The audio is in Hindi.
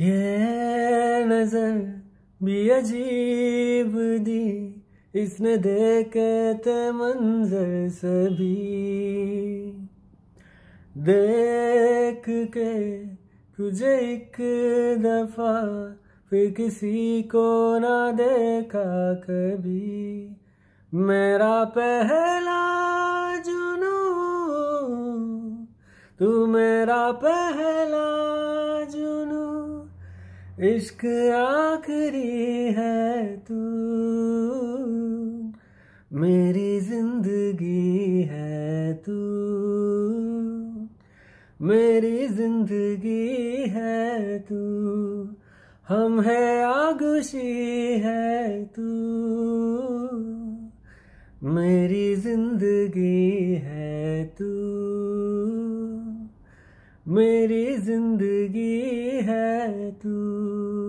ये नजर भी अजीब दी इसने देखे थे मंजर सभी देख के तुझे एक दफा फिर किसी को ना देखा कभी मेरा पहला जुनू तू मेरा पहला इश्क आखिरी है तू मेरी जिंदगी है तू मेरी जिंदगी है तू हम है आगुशी है तू मेरी जिंदगी है तू मेरी जिंदगी है तू